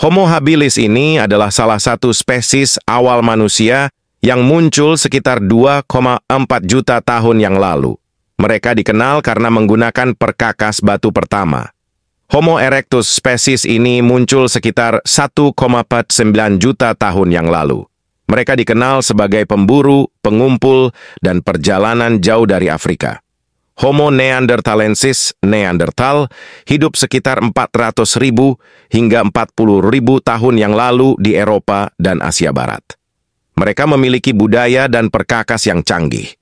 Homo habilis ini adalah salah satu spesies awal manusia yang muncul sekitar 2,4 juta tahun yang lalu. Mereka dikenal karena menggunakan perkakas batu pertama. Homo erectus spesies ini muncul sekitar 1,49 juta tahun yang lalu. Mereka dikenal sebagai pemburu, pengumpul, dan perjalanan jauh dari Afrika. Homo neanderthalensis Neanderthal hidup sekitar 400.000 hingga 40.000 tahun yang lalu di Eropa dan Asia Barat. Mereka memiliki budaya dan perkakas yang canggih.